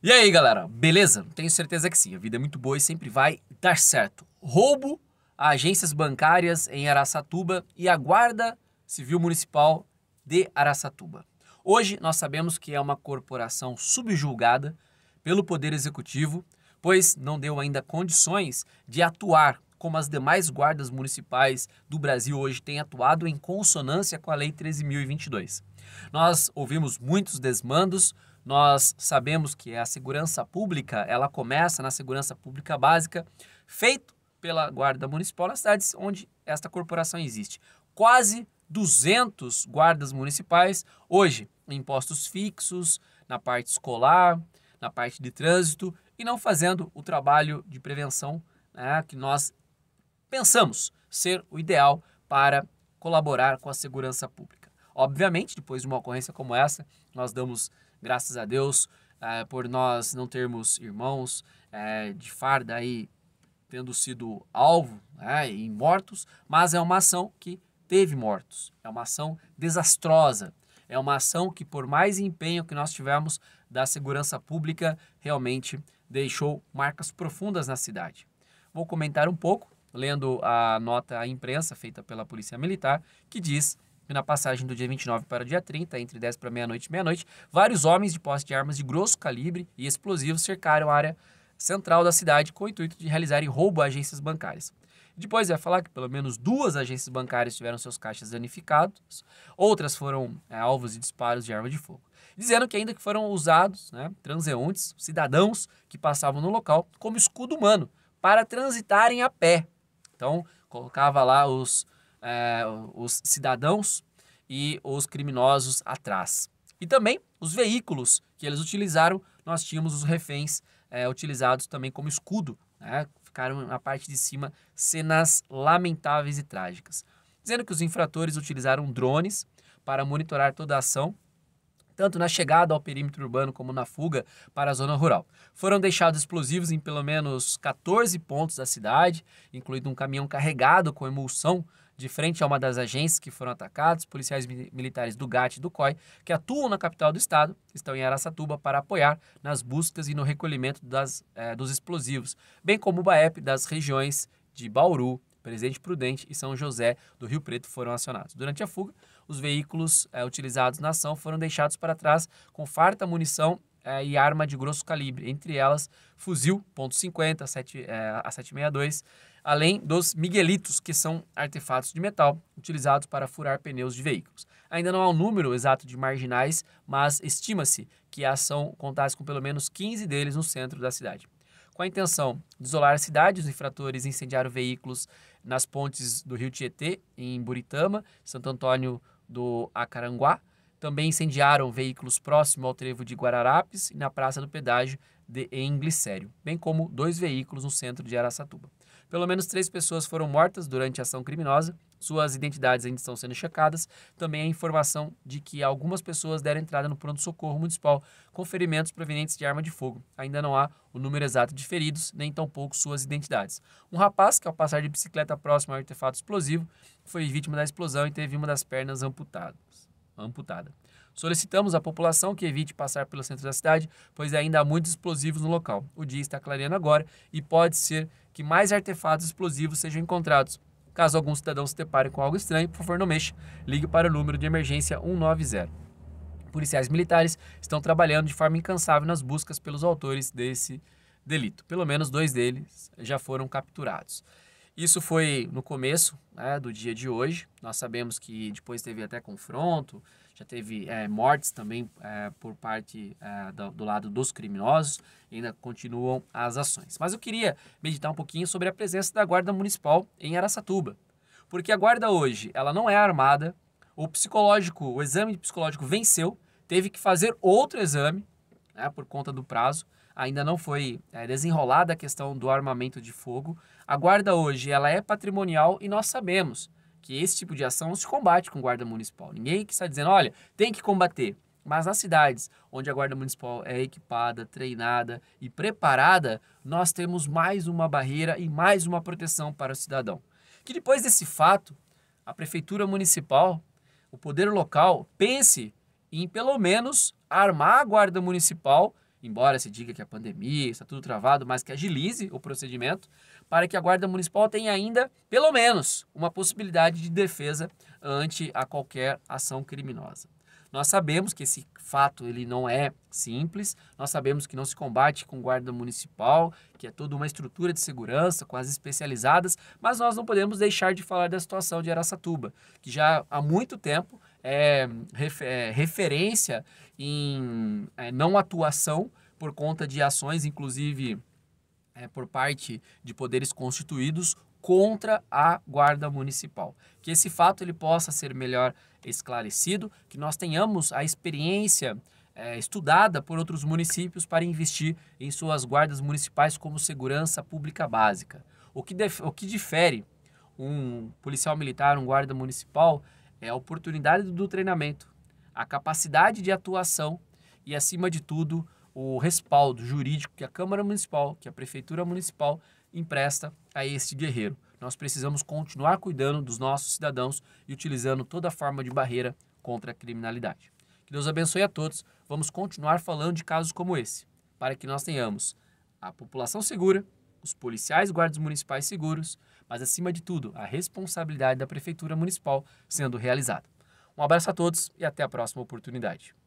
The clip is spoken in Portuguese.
E aí, galera, beleza? Tenho certeza que sim. A vida é muito boa e sempre vai dar certo. Roubo a agências bancárias em Araçatuba e a Guarda Civil Municipal de Araçatuba. Hoje nós sabemos que é uma corporação subjulgada pelo Poder Executivo, pois não deu ainda condições de atuar como as demais guardas municipais do Brasil hoje têm atuado em consonância com a Lei 13.022. Nós ouvimos muitos desmandos nós sabemos que a segurança pública, ela começa na segurança pública básica, feito pela Guarda Municipal nas cidades onde esta corporação existe. Quase 200 guardas municipais hoje em postos fixos, na parte escolar, na parte de trânsito e não fazendo o trabalho de prevenção né, que nós pensamos ser o ideal para colaborar com a segurança pública. Obviamente, depois de uma ocorrência como essa, nós damos graças a Deus, é, por nós não termos irmãos é, de farda aí tendo sido alvo é, né, em mortos, mas é uma ação que teve mortos, é uma ação desastrosa, é uma ação que, por mais empenho que nós tivemos da segurança pública, realmente deixou marcas profundas na cidade. Vou comentar um pouco lendo a nota à imprensa feita pela Polícia Militar, que diz e na passagem do dia 29 para o dia 30, entre 10 para meia-noite e meia-noite, vários homens de posse de armas de grosso calibre e explosivos cercaram a área central da cidade com o intuito de realizarem roubo a agências bancárias. Depois vai é falar que pelo menos duas agências bancárias tiveram seus caixas danificados, outras foram é, alvos de disparos de arma de fogo. Dizendo que ainda que foram usados né, transeuntes, cidadãos que passavam no local, como escudo humano, para transitarem a pé. Então, colocava lá os, é, os cidadãos e os criminosos atrás. E também os veículos que eles utilizaram, nós tínhamos os reféns é, utilizados também como escudo. Né? Ficaram na parte de cima cenas lamentáveis e trágicas. Dizendo que os infratores utilizaram drones para monitorar toda a ação tanto na chegada ao perímetro urbano como na fuga para a zona rural. Foram deixados explosivos em pelo menos 14 pontos da cidade, incluindo um caminhão carregado com emulsão de frente a uma das agências que foram atacadas, policiais militares do GAT e do COI, que atuam na capital do estado, estão em Araçatuba para apoiar nas buscas e no recolhimento das, é, dos explosivos, bem como o BAEP das regiões de Bauru, Presidente Prudente e São José do Rio Preto foram acionados. Durante a fuga, os veículos é, utilizados na ação foram deixados para trás com farta munição é, e arma de grosso calibre, entre elas fuzil .50 7, é, a 762, além dos miguelitos, que são artefatos de metal utilizados para furar pneus de veículos. Ainda não há um número exato de marginais, mas estima-se que há são contados com pelo menos 15 deles no centro da cidade. Com a intenção de isolar a cidade, os infratores incendiaram veículos nas pontes do rio Tietê, em Buritama, Santo Antônio do Acaranguá, também incendiaram veículos próximo ao trevo de Guararapes e na Praça do Pedágio de, em bem como dois veículos no centro de Araçatuba. Pelo menos três pessoas foram mortas durante a ação criminosa, suas identidades ainda estão sendo checadas. Também há informação de que algumas pessoas deram entrada no pronto-socorro municipal com ferimentos provenientes de arma de fogo. Ainda não há o número exato de feridos, nem tampouco suas identidades. Um rapaz que, ao passar de bicicleta próximo ao artefato explosivo, foi vítima da explosão e teve uma das pernas amputadas amputada. Solicitamos à população que evite passar pelo centro da cidade, pois ainda há muitos explosivos no local. O dia está clareando agora e pode ser que mais artefatos explosivos sejam encontrados. Caso algum cidadão se depare com algo estranho, por favor, não mexa. Ligue para o número de emergência 190. Policiais militares estão trabalhando de forma incansável nas buscas pelos autores desse delito. Pelo menos dois deles já foram capturados. Isso foi no começo né, do dia de hoje. Nós sabemos que depois teve até confronto, já teve é, mortes também é, por parte é, do, do, lado dos criminosos, ainda continuam as ações. Mas eu queria meditar um pouquinho sobre a presença da Guarda Municipal em Aracatuba, porque a Guarda hoje ela não é armada, o psicológico, o exame psicológico venceu, teve que fazer outro exame né, por conta do prazo, ainda não foi é, desenrolada a questão do armamento de fogo, a guarda hoje ela é patrimonial e nós sabemos que esse tipo de ação se combate com guarda municipal. Ninguém que está dizendo, olha, tem que combater. Mas nas cidades onde a guarda municipal é equipada, treinada e preparada, nós temos mais uma barreira e mais uma proteção para o cidadão. Que depois desse fato, a prefeitura municipal, o poder local, pense em pelo menos armar a guarda municipal embora se diga que a pandemia está tudo travado, mas que agilize o procedimento para que a Guarda Municipal tenha ainda, pelo menos, uma possibilidade de defesa ante a qualquer ação criminosa. Nós sabemos que esse fato ele não é simples, nós sabemos que não se combate com guarda municipal, que é toda uma estrutura de segurança, com as especializadas, mas nós não podemos deixar de falar da situação de Araçatuba, que já há muito tempo é, é, referência em é, não atuação por conta de ações, inclusive é, por parte de poderes constituídos contra a guarda municipal. Que esse fato ele possa ser melhor esclarecido, que nós tenhamos a experiência é, estudada por outros municípios para investir em suas guardas municipais como segurança pública básica. O que, o que difere um policial militar, um guarda municipal, é a oportunidade do treinamento, a capacidade de atuação e, acima de tudo, o respaldo jurídico que a Câmara Municipal, que a Prefeitura Municipal empresta a este guerreiro. Nós precisamos continuar cuidando dos nossos cidadãos e utilizando toda forma de barreira contra a criminalidade. Que Deus abençoe a todos. Vamos continuar falando de casos como esse, para que nós tenhamos a população segura os policiais guardas municipais seguros, mas acima de tudo, a responsabilidade da prefeitura municipal sendo realizada. Um abraço a todos e até a próxima oportunidade.